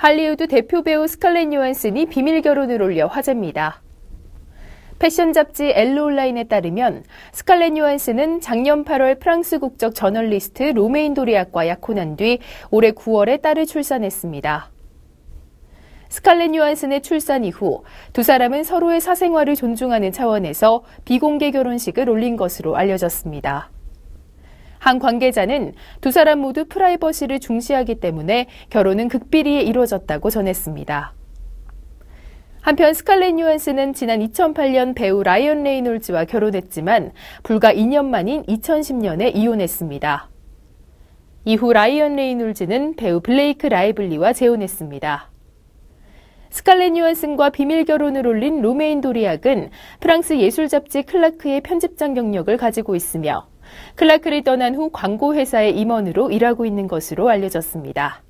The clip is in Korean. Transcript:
할리우드 대표 배우 스칼렛 요한슨이 비밀 결혼을 올려 화제입니다. 패션 잡지 엘로 온라인에 따르면 스칼렛 요한슨은 작년 8월 프랑스 국적 저널리스트 로메인 도리악과 약혼한 뒤 올해 9월에 딸을 출산했습니다. 스칼렛 요한슨의 출산 이후 두 사람은 서로의 사생활을 존중하는 차원에서 비공개 결혼식을 올린 것으로 알려졌습니다. 한 관계자는 두 사람 모두 프라이버시를 중시하기 때문에 결혼은 극비리에 이루어졌다고 전했습니다. 한편 스칼렛 뉴한스는 지난 2008년 배우 라이언 레이놀즈와 결혼했지만 불과 2년 만인 2010년에 이혼했습니다. 이후 라이언 레이놀즈는 배우 블레이크 라이블리와 재혼했습니다. 스칼렛 뉴한슨과 비밀 결혼을 올린 로메인 도리악은 프랑스 예술 잡지 클라크의 편집장 경력을 가지고 있으며 클라크를 떠난 후 광고회사의 임원으로 일하고 있는 것으로 알려졌습니다.